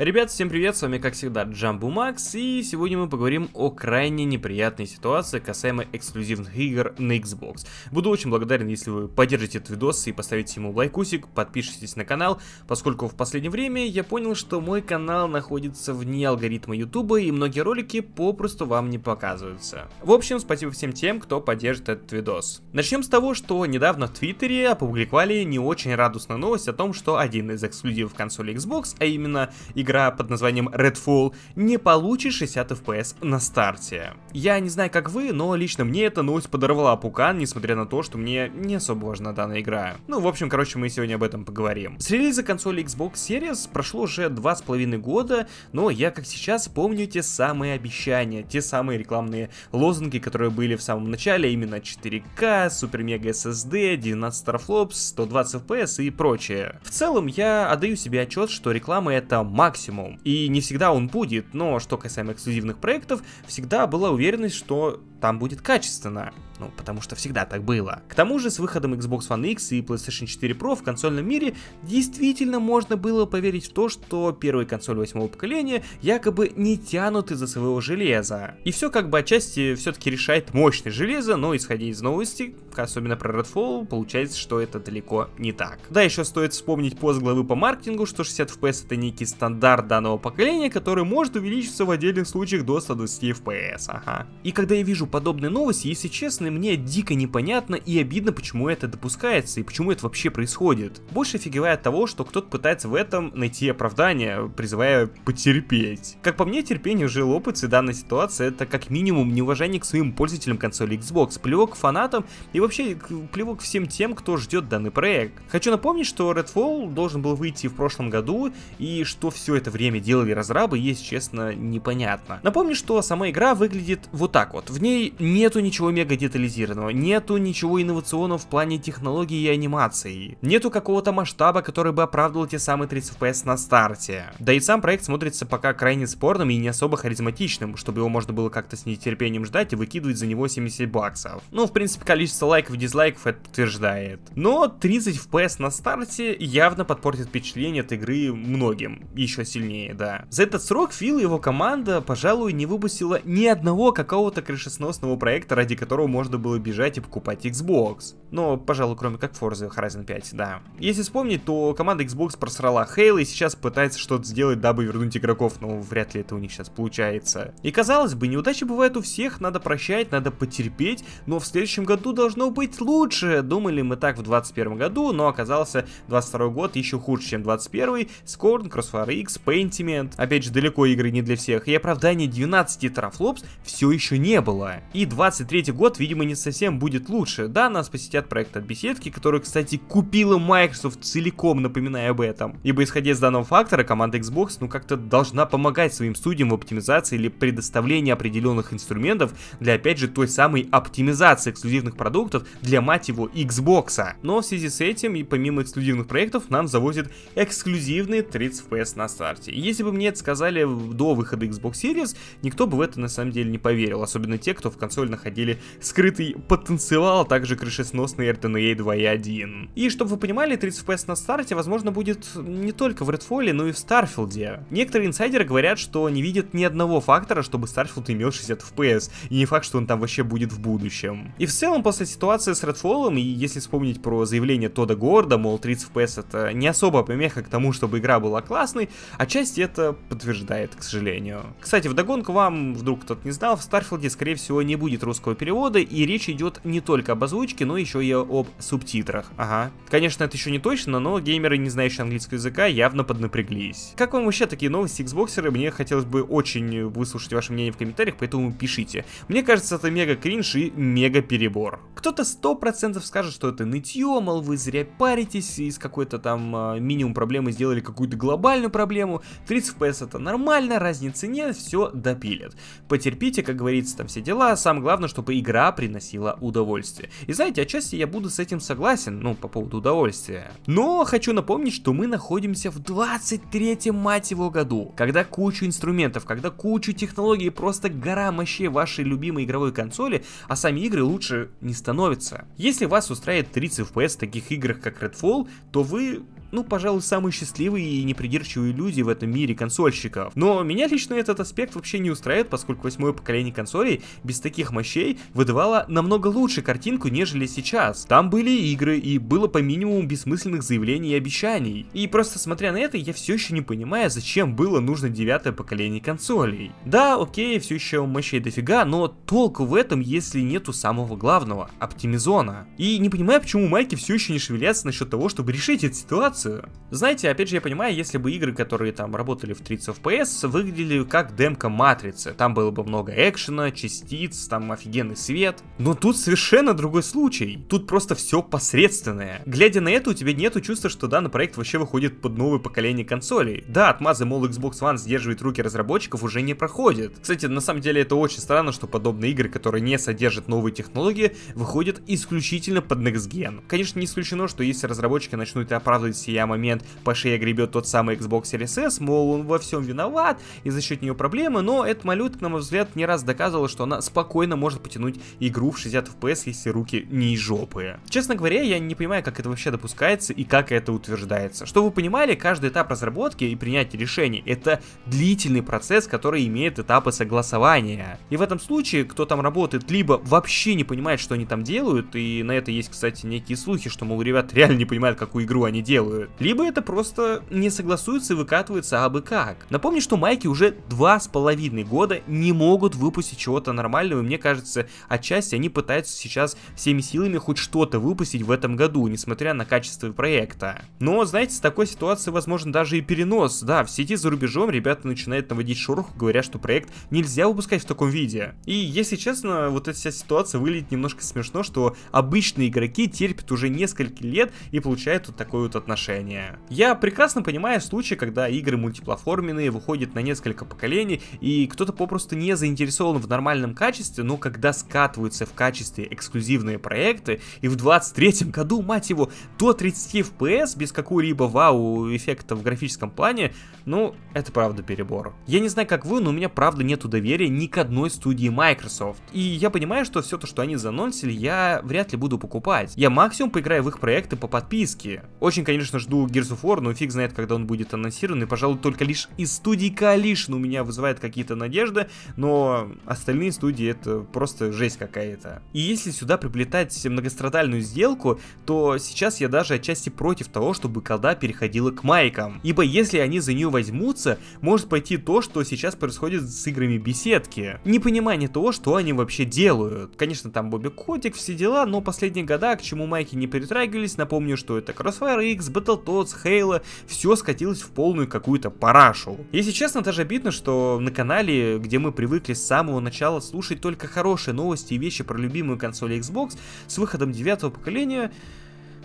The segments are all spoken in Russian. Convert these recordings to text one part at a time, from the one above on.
Ребят, всем привет, с вами как всегда Джамбу Макс, и сегодня мы поговорим о крайне неприятной ситуации касаемо эксклюзивных игр на Xbox. Буду очень благодарен, если вы поддержите этот видос и поставите ему лайкусик, подпишитесь на канал, поскольку в последнее время я понял, что мой канал находится вне алгоритма YouTube, и многие ролики попросту вам не показываются. В общем, спасибо всем тем, кто поддержит этот видос. Начнем с того, что недавно в Твиттере опубликовали не очень радостную новость о том, что один из эксклюзивов консоли Xbox, а именно игра игра под названием Redfall, не получит 60 FPS на старте. Я не знаю, как вы, но лично мне эта новость подорвала пукан, несмотря на то, что мне не особо важна данная игра. Ну, в общем, короче, мы сегодня об этом поговорим. С релиза консоли Xbox Series прошло уже 2,5 года, но я, как сейчас, помню те самые обещания, те самые рекламные лозунги, которые были в самом начале, именно 4К, Super Mega SSD, 19 teraflops, 120 FPS и прочее. В целом, я отдаю себе отчет, что реклама это максимум максимум. И не всегда он будет, но что касаемо эксклюзивных проектов, всегда была уверенность, что там будет качественно. Ну, потому что всегда так было. К тому же, с выходом Xbox One X и PlayStation 4 Pro в консольном мире действительно можно было поверить в то, что первые консоли восьмого поколения якобы не тянуты за своего железа. И все как бы отчасти все-таки решает мощность железа, но исходя из новости, особенно про Redfall, получается, что это далеко не так. Да, еще стоит вспомнить пост главы по маркетингу, что 60 FPS это некий стандарт данного поколения, который может увеличиться в отдельных случаях до 120 FPS, ага. И когда я вижу подобные новости, если честно, мне дико непонятно и обидно, почему это допускается и почему это вообще происходит. Больше офигевая от того, что кто-то пытается в этом найти оправдание, призывая потерпеть. Как по мне, терпение уже лопается, и данная ситуация это как минимум неуважение к своим пользователям консоли Xbox, плевок фанатам и вообще плевок всем тем, кто ждет данный проект. Хочу напомнить, что Redfall должен был выйти в прошлом году, и что все это время делали разрабы, есть, честно, непонятно. Напомню, что сама игра выглядит вот так вот. В ней нету ничего мега детализированного детализированного, нету ничего инновационного в плане технологий и анимации, нету какого-то масштаба, который бы оправдывал те самые 30 FPS на старте. Да и сам проект смотрится пока крайне спорным и не особо харизматичным, чтобы его можно было как-то с нетерпением ждать и выкидывать за него 70 баксов. Ну, в принципе, количество лайков и дизлайков это подтверждает. Но 30 FPS на старте явно подпортит впечатление от игры многим, еще сильнее, да. За этот срок Фил и его команда, пожалуй, не выпустила ни одного какого-то крышесносного проекта, ради которого можно можно было бежать и покупать Xbox. Но, пожалуй, кроме как Forza Horizon 5, да. Если вспомнить, то команда Xbox просрала Halo и сейчас пытается что-то сделать, дабы вернуть игроков, но ну, вряд ли это у них сейчас получается. И казалось бы, неудачи бывают у всех, надо прощать, надо потерпеть, но в следующем году должно быть лучше. Думали мы так в 21 году, но оказался 22 год еще хуже, чем 21 Scorn, Crossfire X, Paintiment. Опять же, далеко игры не для всех, и оправдание 12 трафлопс все еще не было. И 23 год, видимо, видимо, не совсем будет лучше. Да, нас посетят проект от беседки, который, кстати, купила Microsoft целиком, напоминая об этом. Ибо, исходя из данного фактора, команда Xbox, ну, как-то должна помогать своим студиям в оптимизации или предоставлении определенных инструментов для, опять же, той самой оптимизации эксклюзивных продуктов для, мать его, Xbox. Но в связи с этим и помимо эксклюзивных проектов нам завозят эксклюзивные 30 FPS на старте. И если бы мне это сказали до выхода Xbox Series, никто бы в это на самом деле не поверил, особенно те, кто в консоль находили скрытые скрытый потенциал, а также крышесносный RDNA 2.1. И чтобы вы понимали, 30 FPS на старте, возможно, будет не только в Redfall, но и в Starfield. Некоторые инсайдеры говорят, что не видят ни одного фактора, чтобы Starfield имел 60 FPS, и не факт, что он там вообще будет в будущем. И в целом, после ситуации с Redfall, и если вспомнить про заявление Тода Горда, мол, 30 FPS это не особо помеха к тому, чтобы игра была классной, отчасти это подтверждает, к сожалению. Кстати, вдогонку вам, вдруг кто-то не знал, в Старфилде, скорее всего, не будет русского перевода, и речь идет не только об озвучке, но еще и об субтитрах. Ага. Конечно, это еще не точно, но геймеры, не знающие английского языка, явно поднапряглись. Как вам вообще такие новости Xboxеры? Мне хотелось бы очень выслушать ваше мнение в комментариях, поэтому пишите. Мне кажется, это мега кринж и мега перебор. Кто-то сто процентов скажет, что это нытье, мол, вы зря паритесь, из какой-то там а, минимум проблемы сделали какую-то глобальную проблему, 30 FPS это нормально, разницы нет, все допилят. Потерпите, как говорится, там все дела, самое главное, чтобы игра приносила удовольствие. И знаете, отчасти я буду с этим согласен, ну, по поводу удовольствия. Но хочу напомнить, что мы находимся в 23-м, мать его, году, когда кучу инструментов, когда кучу технологий, просто гора мощей вашей любимой игровой консоли, а сами игры лучше не становятся. Если вас устраивает 30 FPS в таких играх, как Redfall, то вы ну, пожалуй, самые счастливые и непридирчивые люди в этом мире консольщиков. Но меня лично этот аспект вообще не устраивает, поскольку восьмое поколение консолей без таких мощей выдавало намного лучше картинку, нежели сейчас. Там были игры и было по минимуму бессмысленных заявлений и обещаний. И просто смотря на это, я все еще не понимаю, зачем было нужно девятое поколение консолей. Да, окей, все еще мощей дофига, но толку в этом, если нету самого главного, оптимизона. И не понимаю, почему майки все еще не шевелятся насчет того, чтобы решить эту ситуацию, анимацию. Знаете, опять же, я понимаю, если бы игры, которые там работали в 30 FPS, выглядели как демка Матрицы. Там было бы много экшена, частиц, там офигенный свет. Но тут совершенно другой случай. Тут просто все посредственное. Глядя на это, у тебя нету чувства, что данный проект вообще выходит под новое поколение консолей. Да, отмазы, мол, Xbox One сдерживает руки разработчиков уже не проходит. Кстати, на самом деле это очень странно, что подобные игры, которые не содержат новые технологии, выходят исключительно под Next Gen. Конечно, не исключено, что если разработчики начнут оправдывать все помните, я момент по шее гребет тот самый Xbox Series S, мол, он во всем виноват, и за счет нее проблемы, но эта малютка, на мой взгляд, не раз доказывала, что она спокойно может потянуть игру в 60 FPS, если руки не из жопы. Честно говоря, я не понимаю, как это вообще допускается и как это утверждается. Что вы понимали, каждый этап разработки и принятия решений — это длительный процесс, который имеет этапы согласования. И в этом случае, кто там работает, либо вообще не понимает, что они там делают, и на это есть, кстати, некие слухи, что, мол, ребят реально не понимают, какую игру они делают, согласует. Либо это просто не согласуется и выкатывается абы как. Напомню, что майки уже два с половиной года не могут выпустить чего-то нормального, и мне кажется, отчасти они пытаются сейчас всеми силами хоть что-то выпустить в этом году, несмотря на качество проекта. Но, знаете, с такой ситуацией возможен даже и перенос. Да, в сети за рубежом ребята начинают наводить шороху, говоря, что проект нельзя выпускать в таком виде. И, если честно, вот эта вся ситуация выглядит немножко смешно, что обычные игроки терпят уже несколько лет и получают вот такое вот отношение решение. Я прекрасно понимаю случаи, когда игры мультиплатформенные выходят на несколько поколений, и кто-то попросту не заинтересован в нормальном качестве, но когда скатываются в качестве эксклюзивные проекты, и в 23-м году, мать его, до 30 FPS без какого-либо вау-эффекта в графическом плане, ну, это правда перебор. Я не знаю, как вы, но у меня правда нету доверия ни к одной студии Microsoft. И я понимаю, что все то, что они заносили, я вряд ли буду покупать. Я максимум поиграю в их проекты по подписке. Очень, конечно жду Gears of War, но фиг знает, когда он будет анонсирован. И, пожалуй, только лишь из студии Coalition у меня вызывает какие-то надежды, но остальные студии это просто жесть какая-то. И если сюда приплетать многострадальную сделку, то сейчас я даже отчасти против того, чтобы колда переходила к майкам. Ибо если они за нее возьмутся, может пойти то, что сейчас происходит с играми беседки. Непонимание того, что они вообще делают. Конечно, там Бобби Котик, все дела, но последние года, к чему майки не перетрагивались, напомню, что это Crossfire X, Battletoads, Halo, все скатилось в полную какую-то парашу. Если честно, даже обидно, что на канале, где мы привыкли с самого начала слушать только хорошие новости и вещи про любимую консоль Xbox, с выходом девятого поколения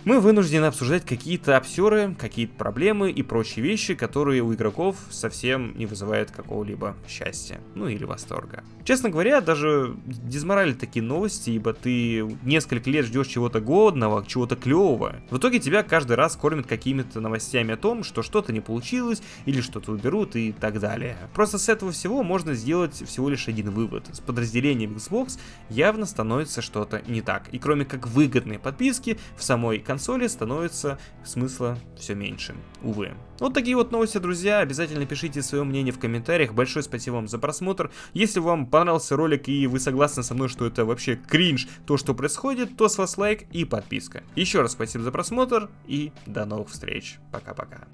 мы вынуждены обсуждать какие-то обсеры, какие-то проблемы и прочие вещи, которые у игроков совсем не вызывают какого-либо счастья, ну или восторга. Честно говоря, даже дезморали такие новости, ибо ты несколько лет ждешь чего-то годного, чего-то клевого. В итоге тебя каждый раз кормят какими-то новостями о том, что что-то не получилось, или что-то уберут и так далее. Просто с этого всего можно сделать всего лишь один вывод. С подразделением Xbox явно становится что-то не так. И кроме как выгодной подписки, в самой консоли консоли становится смысла все меньше. Увы. Вот такие вот новости, друзья. Обязательно пишите свое мнение в комментариях. Большое спасибо вам за просмотр. Если вам понравился ролик и вы согласны со мной, что это вообще кринж, то, что происходит, то с вас лайк и подписка. Еще раз спасибо за просмотр и до новых встреч. Пока-пока.